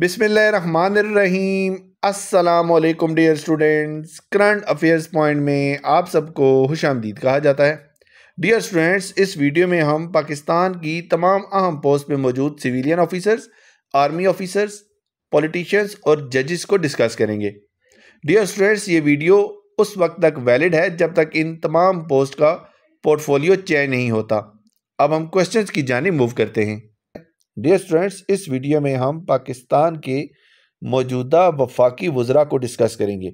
बिसमीम असलकम dear students current affairs point में आप सबको खुश आमदीद कहा जाता है डियर स्टूडेंट्स इस वीडियो में हम पाकिस्तान की तमाम अहम पोस्ट में मौजूद civilian officers army officers politicians और जजेस को डिस्कस करेंगे डियर स्टूडेंट्स ये वीडियो उस वक्त तक वैलिड है जब तक इन तमाम पोस्ट का पोर्टफोलियो चेंज नहीं होता अब हम क्वेश्चंस की जाने मूव करते हैं डियर स्टूडेंट्स इस वीडियो में हम पाकिस्तान के मौजूदा वफाकी वज्रा को डिस्कस करेंगे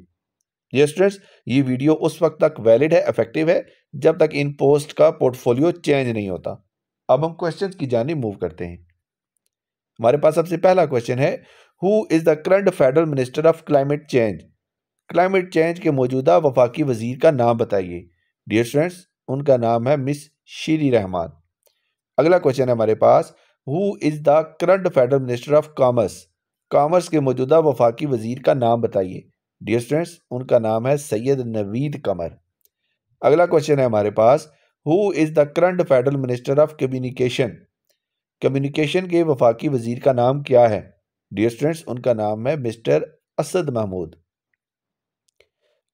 डियर स्टूडेंट्स ये वीडियो उस वक्त तक वैलिड है इफेक्टिव है जब तक इन पोस्ट का पोर्टफोलियो चेंज नहीं होता अब हम क्वेश्चन की जानी मूव करते हैं हमारे पास सबसे पहला क्वेश्चन है who is the current federal minister of climate change climate change के मौजूदा वफाकी वजीर का नाम बताइए डियर स्टूडेंट्स उनका नाम है मिस शीरी रहमान अगला क्वेश्चन है हमारे पास who is the current federal minister of commerce commerce के मौजूदा वफाकी वजीर का नाम बताइए डियर स्टूडेंट्स उनका नाम है सैयद नवीद कमर अगला क्वेश्चन है हमारे पास who is the current federal minister of communication communication के वफाकी वजीर का नाम क्या है डियर स्टूडेंट्स उनका नाम है मिस्टर असद महमूद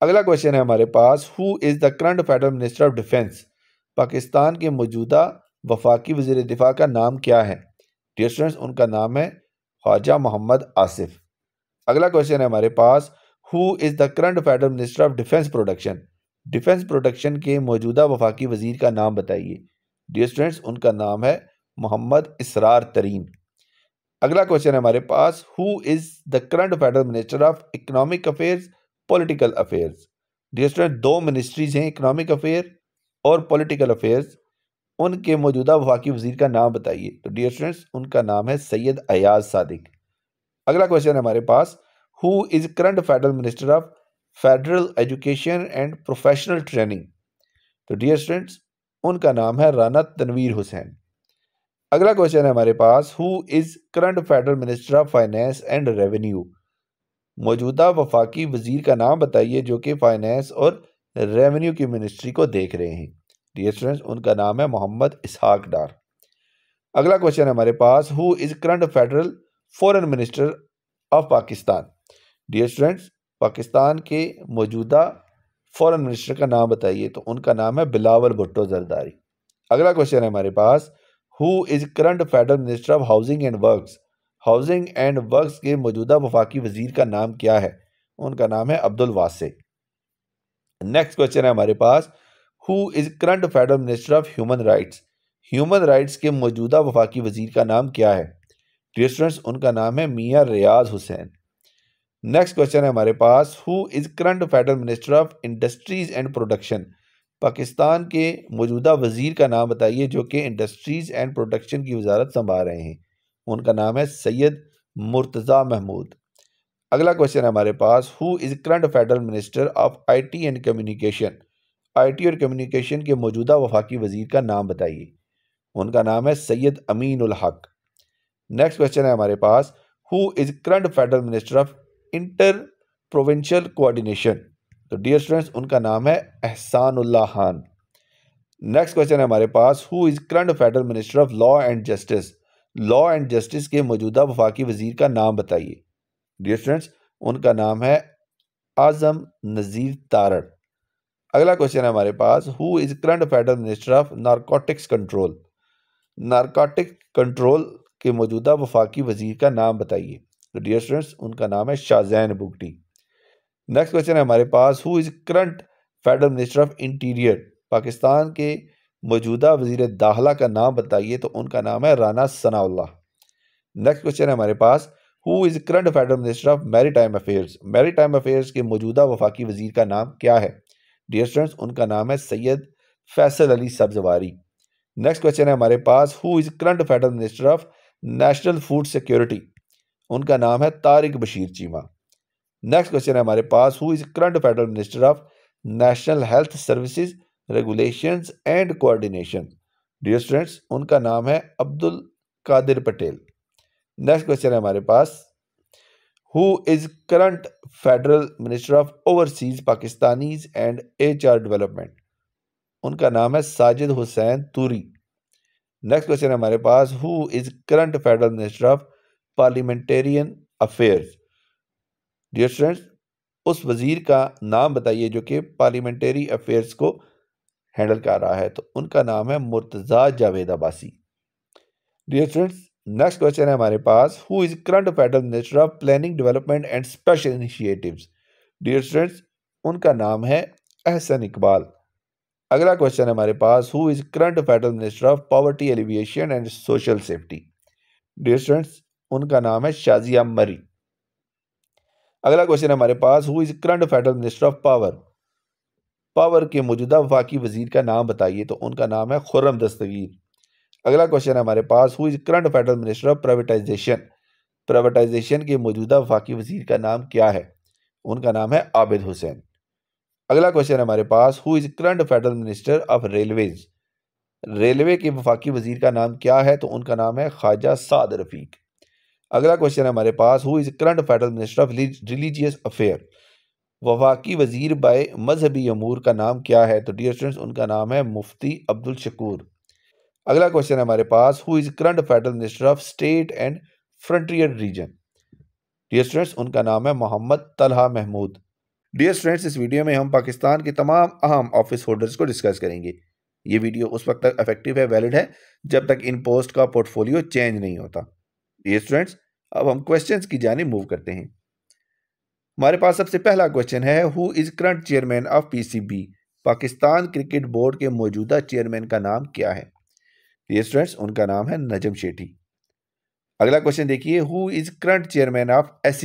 अगला क्वेश्चन है हमारे पास who is the current federal minister of defence Pakistan के मौजूदा वफाकी वजीर दिफा का नाम क्या है डियर स्टूडेंट्स उनका नाम है ख्वाजा मोहम्मद आसिफ अगला क्वेश्चन है हमारे पास who is the current federal minister of defence production defence production के मौजूदा वफाकी वजीर का नाम बताइए डियर स्टूडेंट्स उनका नाम है मोहम्मद इसरार तरीन अगला क्वेश्चन है हमारे पास who is the current federal minister of economic affairs political affairs dear student दो मिनिस्ट्रीज हैं इकनॉमिक अफेयर और पॉलिटिकल अफेयर्स उनके मौजूदा वफाकी वजीर का नाम बताइए तो डियर स्टूडेंट्स उनका नाम है सैयद अयाज सादिक अगला क्वेश्चन है हमारे पास who is current federal minister of federal education and professional training तो डियर स्टूडेंट्स उनका नाम है राना तनवीर हुसैन अगला क्वेश्चन है हमारे पास who is current federal minister of finance and revenue मौजूदा वफाकी वजीर का नाम बताइए जो कि फाइनेंस और रेवेन्यू की मिनिस्ट्री को देख रहे हैं डियर स्टूडेंट्स उनका नाम है मोहम्मद इसहाक डार अगला क्वेश्चन है हमारे पास who is current federal foreign minister of Pakistan dear students Pakistan के मौजूदा फॉरेन मिनिस्टर का नाम बताइए तो उनका नाम है बिलावल भुट्टो जरदारी अगला क्वेश्चन है हमारे पास who is current federal minister of housing and works housing and works के मौजूदा वफाकी वजीर का नाम क्या है उनका नाम है अब्दुल वासे नेक्स्ट क्वेश्चन है हमारे पास who is current federal minister of human rights human rights के मौजूदा वफाकी वजीर का नाम क्या है स्टूडेंट्स उनका नाम है मियाँ रियाज हुसैन नेक्स्ट क्वेश्चन है हमारे पास who is current federal minister of industries and production Pakistan के मौजूदा वजीर का नाम बताइए जो कि इंडस्ट्रीज़ एंड प्रोडक्शन की वजारत संभाल रहे हैं उनका नाम है सैयद मुर्तज़ा महमूद अगला क्वेश्चन है हमारे पास who is current federal minister of IT and communication IT और कम्युनिकेशन के मौजूदा वफाकी वजीर का नाम बताइए उनका नाम है सैयद अमीन उल हक नेक्स्ट क्वेश्चन है हमारे पास who is current federal minister of inter provincial coordination तो डियर स्टूडेंट्स उनका नाम है एहसानुल्ला खान नेक्स्ट क्वेश्चन है हमारे पास who is current federal minister of law and justice law and justice के मौजूदा वफाकी वजीर का नाम बताइए डियर स्टूडेंट्स उनका नाम है आज़म नज़ीर तारड़ अगला क्वेश्चन है हमारे पास who is current federal minister of narcotics control narcotic control के मौजूदा वफाकी वजीर का नाम बताइए तो डियर स्टूडेंट्स उनका नाम है शाहजैन बुगटी नेक्स्ट क्वेश्चन है हमारे पास who is current federal minister of interior Pakistan के मौजूदा वजीर दाखला का नाम बताइए तो उनका नाम है राना सनाउल्ला नेक्स्ट क्वेश्चन है हमारे पास who is current federal minister of maritime affairs maritime affairs के मौजूदा वफाकी वजीर का नाम क्या है डियर स्टूडेंट्स उनका नाम है सैयद फैसल अली सब्जवारी नेक्स्ट क्वेश्चन है हमारे पास who is current federal minister of national food security उनका नाम है तारिक बशीर चीमा नेक्स्ट क्वेश्चन है हमारे पास who is current federal minister of national health services regulation and coordination dear students उनका नाम है अब्दुल कादिर पटेल नेक्स्ट क्वेश्चन है हमारे पास who is current federal minister of overseas overseas and H R development उनका नाम है साजिद हुसैन तूरी नेक्स्ट क्वेश्चन हमारे पास who is current federal minister of parliamentarian affairs dear students उस वज़ीर का नाम बताइए जो कि पार्लियामेंटेरी अफेयर्स को हैंडल कर रहा है तो उनका नाम है Murtaza Javed Abbasi dear students next question है हमारे पास who is current federal minister of planning development and special initiative dear students उनका नाम है अहसन इकबाल अगला क्वेश्चन है हमारे पास who is current federal minister of poverty alleviation and social safety dear students उनका नाम है शाजिया मरी अगला क्वेश्चन हमारे पास who is current federal minister of power power के मौजूदा वफाकी वजीर का नाम बताइए तो उनका नाम है खुर्रम दस्तगीर अगला क्वेश्चन है हमारे पास who is current federal minister of privatisation privatisation के मौजूदा वफाकी वजीर का नाम क्या है उनका नाम है आबिद हुसैन अगला क्वेश्चन है हमारे पास who is current federal minister of railways railway के वफाकी वजीर का नाम क्या है तो उनका नाम है ख्वाजा साद रफीक अगला क्वेश्चन है हमारे पास who is current federal minister of religious affair वफाकी वजीर बाय मजहबी अमूर का नाम क्या है तो डियर स्टूडेंट्स उनका नाम है मुफ्ती अब्दुल शकूर अगला क्वेश्चन है हमारे पास who is current federal minister of state and frontier region dear students उनका नाम है मोहम्मद तलहा महमूद डियर स्टूडेंट्स इस वीडियो में हम पाकिस्तान के तमाम अहम ऑफिस होल्डर्स को डिस्कस करेंगे ये वीडियो उस वक्त तक इफेक्टिव है वैलिड है जब तक इन पोस्ट का पोर्टफोलियो चेंज नहीं होता डियर स्टूडेंट्स अब हम क्वेश्चंस की जाने मूव करते हैं हमारे पास सबसे पहला क्वेश्चन है who is current chairman of PCB Pakistan cricket board के मौजूदा चेयरमैन का नाम क्या है ये स्टूडेंट्स उनका नाम है नजम शेठी अगला क्वेश्चन देखिए who is current chairman of S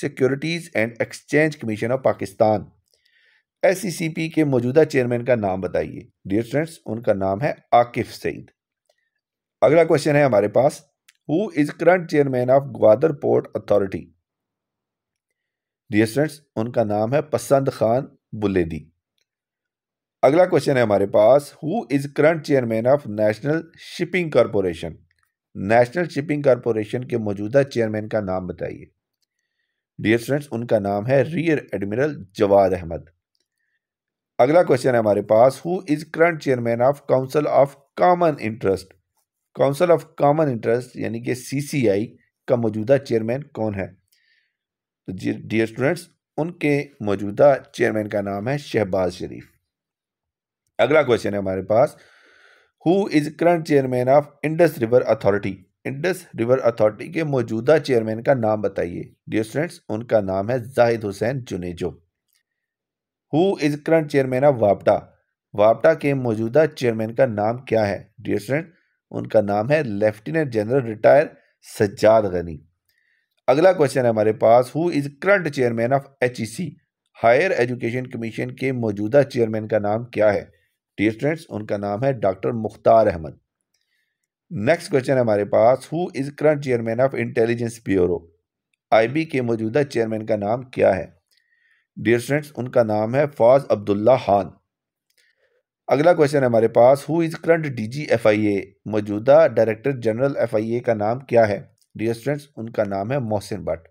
securities and exchange commission of Pakistan S के मौजूदा चेयरमैन का नाम बताइए डियर स्टूडेंट्स उनका नाम है आकिफ सईद अगला क्वेश्चन है हमारे पास who is current chairman of Gwadar port authority dear students उनका नाम है पसंद खान बुलेदी अगला क्वेश्चन है हमारे पास who is current chairman of national shipping corporation national shipping corporation के मौजूदा चेयरमैन का नाम बताइए डियर स्टूडेंट्स उनका नाम है रियर एडमिरल जवाद अहमद अगला क्वेश्चन है हमारे पास who is current chairman of council of common interest council of common interest यानी कि सीसीआई का मौजूदा चेयरमैन कौन है तो डियर स्टूडेंट्स उनके मौजूदा चेयरमैन का नाम है शहबाज शरीफ अगला क्वेश्चन है हमारे पास who is current chairman of Indus river authority Indus river authority के मौजूदा चेयरमैन का नाम बताइए डियर स्टूडेंट्स उनका नाम है Zahid Hussain Junejo who is current chairman of वापटा वापटा के मौजूदा चेयरमैन का नाम क्या है डियर स्टूडेंट उनका नाम है lieutenant general retire Sajjad Ghani अगला क्वेश्चन है हमारे पास who is current chairman of H higher education commission के मौजूदा चेयरमैन का नाम क्या है टी स्टूडेंट्स उनका नाम है doctor Mukhtar Ahmed next question हमारे पास who is current chairman of intelligence bureau IB के मौजूदा चेयरमैन का नाम क्या है डियर स्टूडेंट्स उनका नाम है फौज अब्दुल्ला खान अगला क्वेश्चन हमारे पास who is current DG FIA मौजूदा डायरेक्टर जनरल एफआईए का नाम क्या है डियर स्टूडेंट्स उनका नाम है मोहसिन भट्ट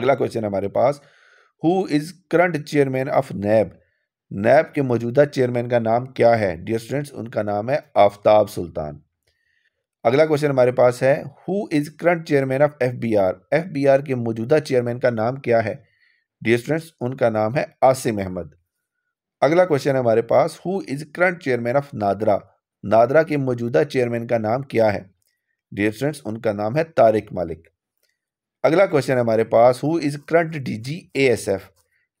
अगला क्वेश्चन हमारे पास who is current chairman of NAB NAB के मौजूदा चेयरमैन का नाम क्या है डियर स्टूडेंट्स उनका नाम है आफ्ताब सुल्तान अगला क्वेश्चन हमारे पास है who is current chairman of F B R F B R के मौजूदा चेयरमैन का नाम क्या है डियर स्टूडेंट्स उनका नाम है आसिम अहमद अगला क्वेश्चन है हमारे पास who is current chairman of NADRA NADRA के मौजूदा चेयरमैन का नाम क्या है डियर स्टूडेंट्स उनका नाम है तारिक मालिक अगला क्वेश्चन है हमारे पास who is current D G A S F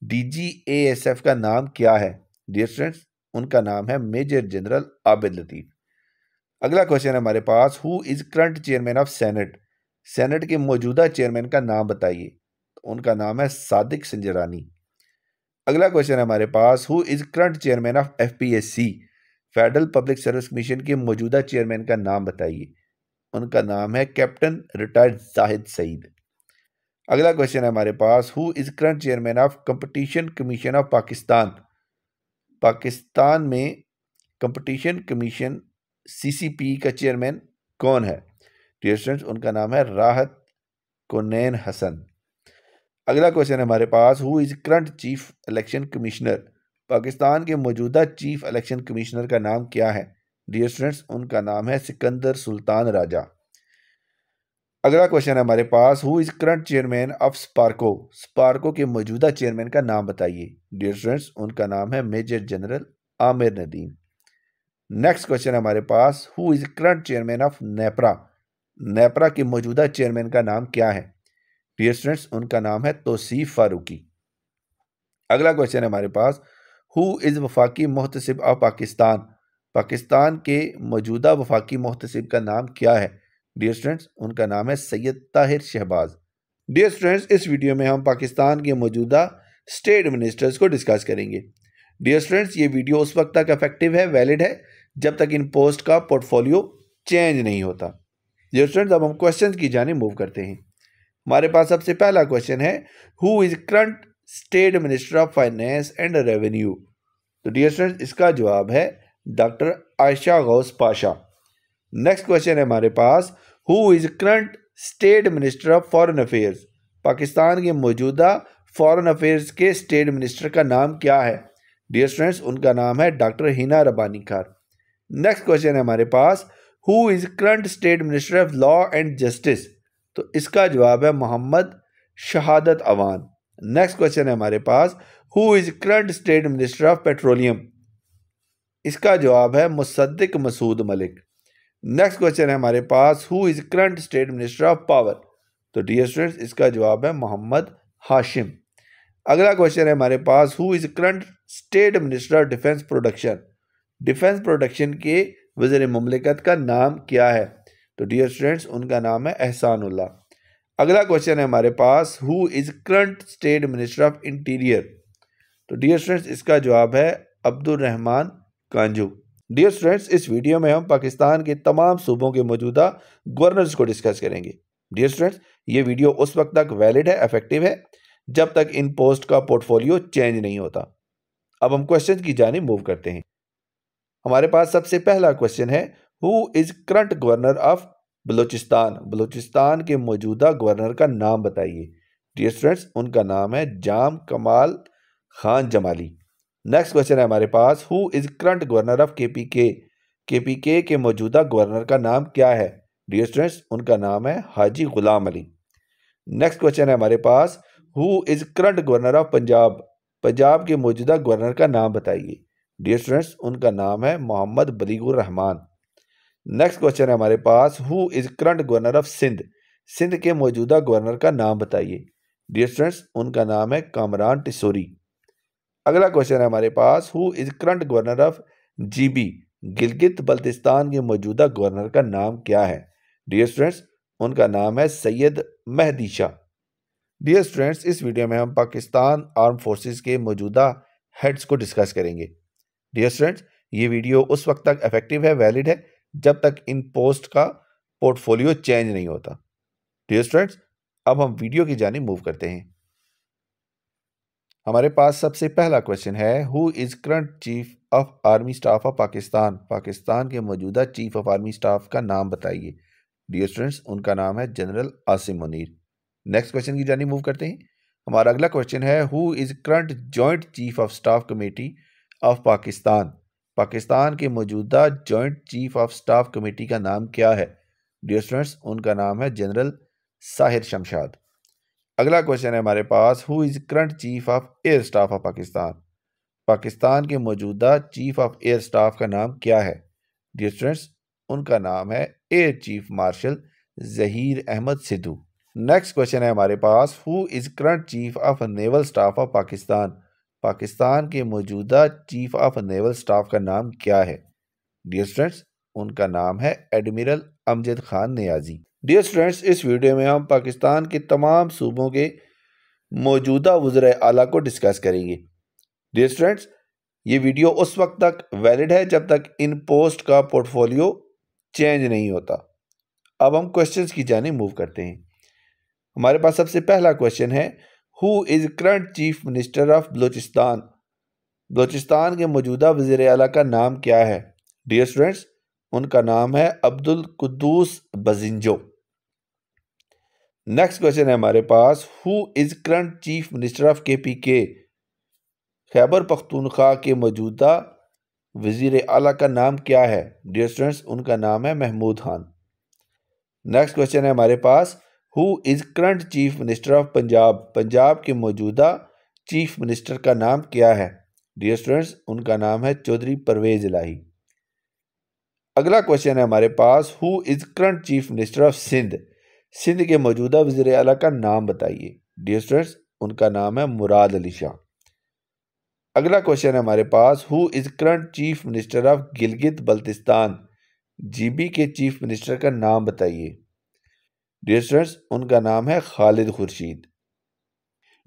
DGASF का नाम क्या है डियर स्टूडेंट्स उनका नाम है मेजर जनरल आबिद लतीफ़ अगला क्वेश्चन है हमारे पास who is current chairman of senate senate के मौजूदा चेयरमैन तो का नाम बताइए उनका नाम है सादिक संजरानी अगला क्वेश्चन है हमारे पास who is current chairman of F P S C federal public service commission के मौजूदा चेयरमैन का नाम बताइए उनका नाम है कैप्टन रिटायर्ड जाहिद सईद अगला क्वेश्चन है हमारे पास who is current chairman of competition commission of Pakistan Pakistan में कंपटीशन कमीशन सीसीपी का चेयरमैन कौन है डियर तो स्टूडेंट्स उनका नाम है राहत कोनैन हसन अगला क्वेश्चन है हमारे पास who is current chief election commissioner Pakistan के मौजूदा चीफ इलेक्शन कमिश्नर का नाम क्या है डियर तो स्टूडेंट्स उनका नाम है सिकंदर सुल्तान राजा अगला क्वेश्चन है हमारे पास who is current chairman of SUPARCO SUPARCO के मौजूदा चेयरमैन का नाम बताइए डियर स्टूडेंट्स उनका नाम है major general Amir Nadeem next question है हमारे पास who is current chairman of NEPRA NEPRA के मौजूदा चेयरमैन का नाम क्या है डियर स्टूडेंट्स उनका नाम है तोसीफ फारूकी अगला क्वेश्चन है हमारे पास हु इज़ वफाकी मोहतसिब ऑफ पाकिस्तान पाकिस्तान के मौजूदा वफाकी महतसिब का नाम क्या है डियर स्टूडेंट्स उनका नाम है सैयद ताहिर शहबाज डियर स्टूडेंट्स इस वीडियो में हम पाकिस्तान के मौजूदा स्टेट मिनिस्टर्स को डिस्कस करेंगे डियर स्टूडेंट्स ये वीडियो उस वक्त तक अफेक्टिव है वैलिड है जब तक इन पोस्ट का पोर्टफोलियो चेंज नहीं होता डियर स्टूडेंट्स अब हम क्वेश्चन की जाने मूव करते हैं हमारे पास सबसे पहला क्वेश्चन है who is current state minister of finance and revenue तो डियर स्टूडेंट्स इसका जवाब है doctor Ayesha Ghaus Pasha next question है हमारे पास who is current state minister of foreign affairs Pakistan के मौजूदा फॉरेन अफेयर्स के स्टेट मिनिस्टर का नाम क्या है डियर स्टूडेंट्स उनका नाम है डॉक्टर हिना रबानी खार नेक्स्ट क्वेश्चन है हमारे पास who is current state minister of law and justice तो इसका जवाब है मोहम्मद शहादत अवान नेक्स्ट क्वेश्चन है हमारे पास who is current state minister of petroleum इसका जवाब है मुसद्दिक मसूद मलिक नेक्स्ट क्वेश्चन है हमारे पास who is current state minister of power तो डियर स्टूडेंट्स इसका जवाब है मोहम्मद हाशिम अगला क्वेश्चन है हमारे पास who is current state minister of defence production defence production के वजीर ममलिकत का नाम क्या है तो डियर स्टूडेंट्स उनका नाम है एहसानुल्ला अगला क्वेश्चन है हमारे पास who is current state minister of interior तो डियर स्टूडेंट्स इसका जवाब है अब्दुलरहमान कांजू डियर स्टूडेंट्स इस वीडियो में हम पाकिस्तान के तमाम सूबों के मौजूदा गवर्नर्स को डिस्कस करेंगे डियर स्टूडेंट्स ये वीडियो उस वक्त तक वैलिड है इफेक्टिव है जब तक इन पोस्ट का पोर्टफोलियो चेंज नहीं होता अब हम क्वेश्चन की जानी मूव करते हैं हमारे पास सबसे पहला क्वेश्चन है who is current governor of Balochistan Balochistan के मौजूदा गवर्नर का नाम बताइए डियर स्टूडेंट्स उनका नाम है जाम कमाल खान जमाली नेक्स्ट क्वेश्चन है हमारे पास who is current governor of KPK KPK के मौजूदा गवर्नर का नाम क्या है डियर स्टूडेंट्स उनका नाम है हाजी गुलाम अली नेक्स्ट क्वेश्चन है हमारे पास who is current governor of Punjab Punjab के मौजूदा गवर्नर का नाम बताइए डियर स्टूडेंट्स उनका नाम है मोहम्मद बलीगुर रहमान नेक्स्ट क्वेश्चन है हमारे पास who is current governor of Sindh Sindh के मौजूदा गवर्नर का नाम बताइए डियर स्टूडेंट्स उनका नाम है कामरान टिसोरी अगला क्वेश्चन है हमारे पास who is current governor of GB Gilgit Baltistan के मौजूदा गवर्नर का नाम क्या है डियर स्टूडेंट्स उनका नाम है सैयद महदीशा शाह डियर स्टूडेंट्स इस वीडियो में हम पाकिस्तान आर्म फोर्सेस के मौजूदा हेड्स को डिस्कस करेंगे डियर स्टूडेंट्स ये वीडियो उस वक्त तक इफेक्टिव है वैलिड है जब तक इन पोस्ट का पोर्टफोलियो चेंज नहीं होता डियर स्टूडेंट्स अब हम वीडियो की जानी मूव करते हैं हमारे पास सबसे पहला क्वेश्चन है who is current chief of army staff of Pakistan Pakistan के मौजूदा चीफ ऑफ आर्मी स्टाफ का नाम बताइए डियर स्टूडेंट्स उनका नाम है general Asim Munir next question की जानी मूव करते हैं हमारा अगला क्वेश्चन है who is current joint chief of staff committee of Pakistan Pakistan के मौजूदा joint chief of staff committee का नाम क्या है डियर स्टूडेंट्स उनका नाम है जनरल साहिर शमशाद अगला क्वेश्चन है हमारे पास who is current chief of air staff of Pakistan Pakistan के मौजूदा चीफ ऑफ एयर स्टाफ का नाम क्या है डियर स्टूडेंट्स उनका नाम है air chief marshal Zaheer Ahmed Sidhu next question है हमारे पास who is current chief of naval staff of Pakistan Pakistan के मौजूदा चीफ ऑफ नेवल स्टाफ का नाम क्या है डियर स्टूडेंट्स उनका नाम है admiral Amjad Khan Niazi dear students इस वीडियो में हम पाकिस्तान के तमाम सूबों के मौजूदा वज्र अला को डिस्कस करेंगे डियर स्टूडेंट्स ये वीडियो उस वक्त तक वैलिड है जब तक इन पोस्ट का पोर्टफोलियो चेंज नहीं होता अब हम क्वेश्चन की जाने मूव करते हैं हमारे पास सबसे पहला क्वेश्चन है who is current chief minister of Balochistan Balochistan के मौजूदा वजीर अला का नाम क्या है डियर स्टूडेंट्स उनका नाम है अब्दुल कुदूस बजिंजो नेक्स्ट क्वेश्चन है हमारे पास who is current chief minister of K P K Khyber Pakhtunkhwa के मौजूदा वज़ी अला का नाम क्या है डियर स्टूडेंट्स उनका नाम है महमूद खान नेक्स्ट क्वेश्चन है हमारे पास who is current chief minister of Punjab Punjab के मौजूदा चीफ मिनिस्टर का नाम क्या है डियर स्टूडेंट्स उनका नाम है चौधरी परवेज़ इलाही अगला क्वेश्चन है हमारे पास who is current chief minister of Sindh Sindh के मौजूदा वजीर अला का नाम बताइए डियर स्टूडेंट्स उनका नाम है मुराद अली शाह अगला क्वेश्चन है हमारे पास who is current chief minister of Gilgit Baltistan GB के चीफ मिनिस्टर का नाम बताइए डियर स्टूडेंट्स उनका नाम है खालिद खुर्शीद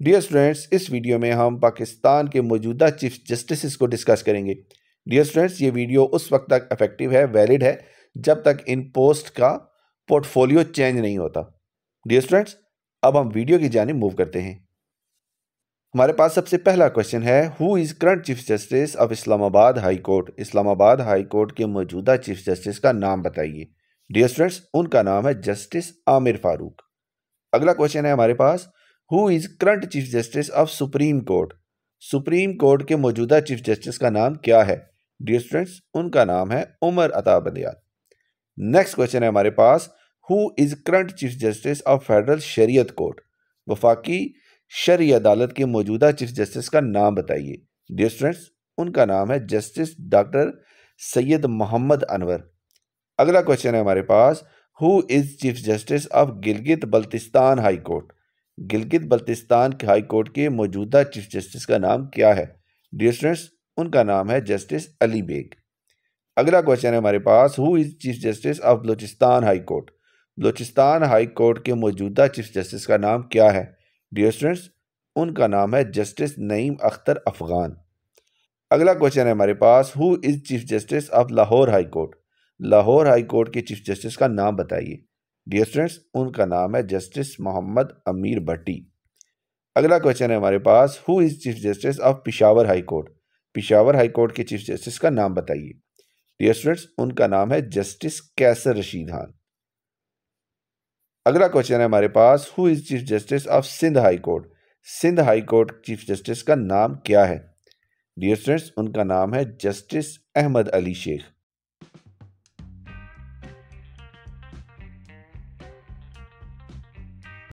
डियर स्टूडेंट्स इस वीडियो में हम पाकिस्तान के मौजूदा चीफ जस्टिस को डिस्कस करेंगे डियर स्टूडेंट्स ये वीडियो उस वक्त तक इफेक्टिव है वैलिड है जब तक इन पोस्ट का पोर्टफोलियो चेंज नहीं होता डियर स्टूडेंट्स अब हम वीडियो की जानी मूव करते हैं हमारे पास सबसे पहला क्वेश्चन है who is current chief justice of Islamabad high court Islamabad high court के मौजूदा चीफ जस्टिस का नाम बताइए डियर स्टूडेंट्स उनका नाम है जस्टिस आमिर फारूक अगला क्वेश्चन है हमारे पास who is current chief justice of supreme court supreme court के मौजूदा चीफ जस्टिस का नाम क्या है डियर स्टूडेंट्स उनका नाम है उमर अता बंदियाल नेक्स्ट क्वेश्चन है हमारे पास who is current chief justice of federal Shariat court वफाकी शरी अदालत के मौजूदा चीफ जस्टिस का नाम बताइए डियर स्टूडेंट्स उनका नाम है जस्टिस डॉक्टर सैयद मोहम्मद अनवर अगला क्वेश्चन है हमारे पास who is chief justice of Gilgit Baltistan high court Gilgit Baltistan के हाई कोर्ट के मौजूदा चीफ जस्टिस का नाम क्या है डियर स्टूडेंट्स उनका नाम है जस्टिस अली बेग अगला क्वेश्चन है हमारे पास who is chief justice of Balochistan high court Balochistan high court के मौजूदा चीफ जस्टिस का नाम क्या है डियर स्टूडेंट्स उनका नाम है जस्टिस नईम अख्तर अफगान अगला क्वेश्चन है हमारे पास who is chief justice of Lahore high court Lahore high court के चीफ जस्टिस का नाम बताइए डियर स्टूडेंट्स उनका नाम है जस्टिस मोहम्मद अमीर भट्टी अगला क्वेश्चन है हमारे पास who is chief justice of Peshawar high court Peshawar high court के चीफ जस्टिस का नाम बताइए डियर स्टूडेंट्स उनका नाम है जस्टिस कैसर रशीद खान अगला क्वेश्चन है हमारे पास who is chief justice of Sindh high court Sindh high court chief justice का नाम क्या है डियर स्टूडेंट्स उनका नाम है जस्टिस अहमद अली शेख